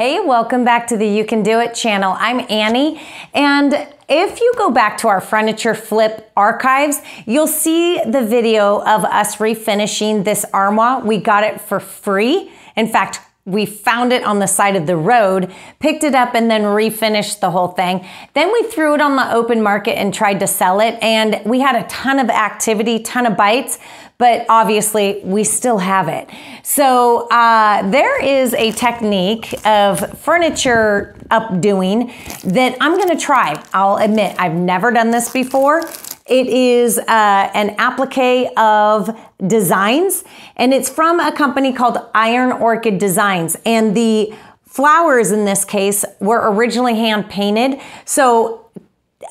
Hey, welcome back to the You Can Do It channel. I'm Annie, and if you go back to our furniture flip archives, you'll see the video of us refinishing this armoire. We got it for free. In fact, we found it on the side of the road, picked it up, and then refinished the whole thing. Then we threw it on the open market and tried to sell it. And we had a ton of activity, ton of bites, but obviously we still have it. So uh, there is a technique of furniture updoing that I'm gonna try. I'll admit, I've never done this before. It is uh, an applique of designs, and it's from a company called Iron Orchid Designs. And the flowers in this case were originally hand painted. So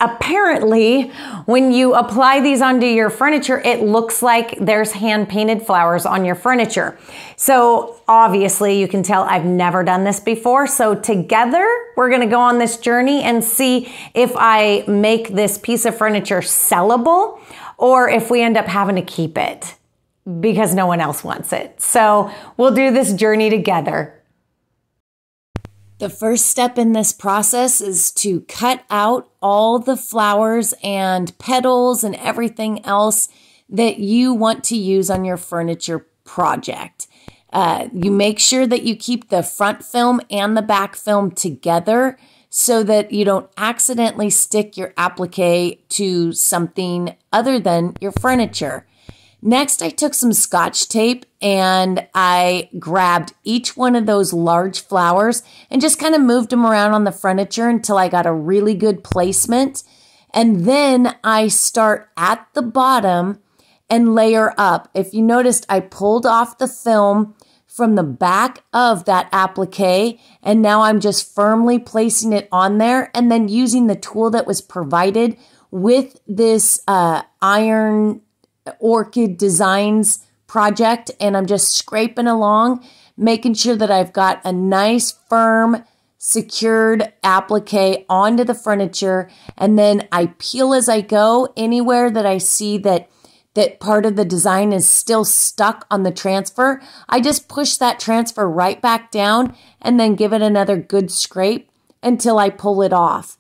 apparently when you apply these onto your furniture it looks like there's hand painted flowers on your furniture so obviously you can tell i've never done this before so together we're going to go on this journey and see if i make this piece of furniture sellable or if we end up having to keep it because no one else wants it so we'll do this journey together the first step in this process is to cut out all the flowers and petals and everything else that you want to use on your furniture project. Uh, you make sure that you keep the front film and the back film together so that you don't accidentally stick your applique to something other than your furniture. Next, I took some scotch tape and I grabbed each one of those large flowers and just kind of moved them around on the furniture until I got a really good placement. And then I start at the bottom and layer up. If you noticed, I pulled off the film from the back of that applique and now I'm just firmly placing it on there and then using the tool that was provided with this uh, iron orchid designs project and I'm just scraping along, making sure that I've got a nice firm secured applique onto the furniture and then I peel as I go anywhere that I see that that part of the design is still stuck on the transfer. I just push that transfer right back down and then give it another good scrape until I pull it off.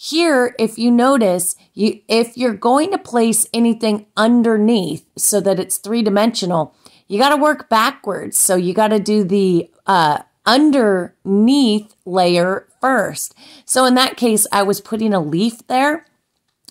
Here, if you notice, you, if you're going to place anything underneath so that it's three dimensional, you got to work backwards. So you got to do the uh, underneath layer first. So in that case, I was putting a leaf there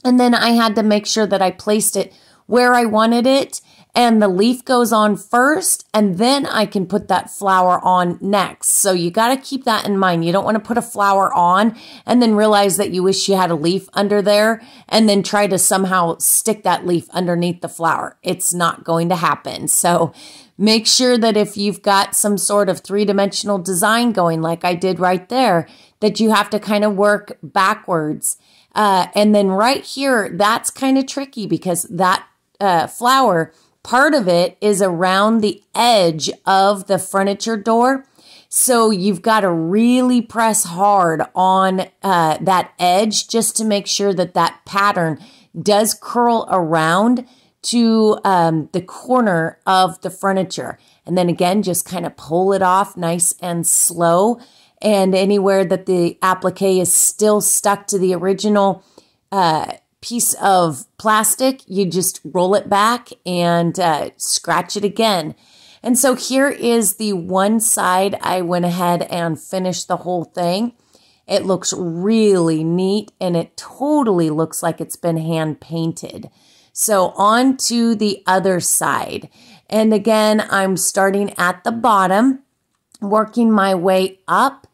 and then I had to make sure that I placed it where I wanted it and the leaf goes on first and then I can put that flower on next. So you got to keep that in mind. You don't want to put a flower on and then realize that you wish you had a leaf under there and then try to somehow stick that leaf underneath the flower. It's not going to happen. So make sure that if you've got some sort of three-dimensional design going like I did right there, that you have to kind of work backwards. Uh, and then right here, that's kind of tricky because that uh, flower – part of it is around the edge of the furniture door. So you've got to really press hard on uh, that edge just to make sure that that pattern does curl around to um, the corner of the furniture. And then again, just kind of pull it off nice and slow. And anywhere that the applique is still stuck to the original uh, piece of plastic, you just roll it back and uh, scratch it again. And so here is the one side I went ahead and finished the whole thing. It looks really neat and it totally looks like it's been hand painted. So on to the other side. And again, I'm starting at the bottom, working my way up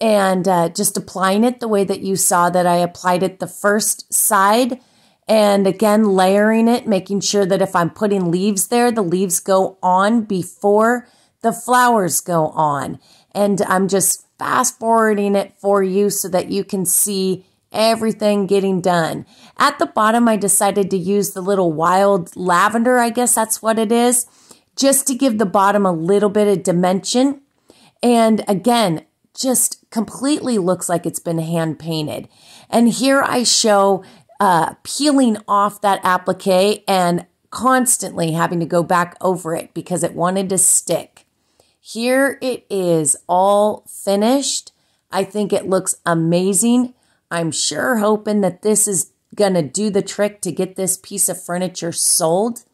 and uh, just applying it the way that you saw that I applied it the first side. And again, layering it, making sure that if I'm putting leaves there, the leaves go on before the flowers go on. And I'm just fast forwarding it for you so that you can see everything getting done. At the bottom, I decided to use the little wild lavender, I guess that's what it is, just to give the bottom a little bit of dimension. And again, just completely looks like it's been hand painted. And here I show uh, peeling off that applique and constantly having to go back over it because it wanted to stick. Here it is all finished. I think it looks amazing. I'm sure hoping that this is going to do the trick to get this piece of furniture sold.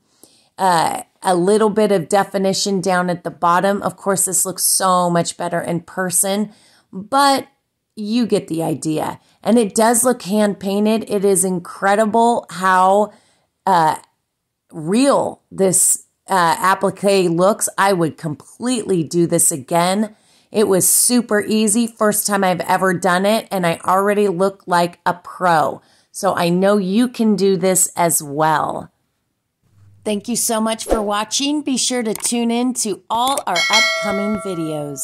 Uh, a little bit of definition down at the bottom. Of course, this looks so much better in person, but you get the idea. And it does look hand painted. It is incredible how uh, real this uh, applique looks. I would completely do this again. It was super easy, first time I've ever done it, and I already look like a pro. So I know you can do this as well. Thank you so much for watching. Be sure to tune in to all our upcoming videos.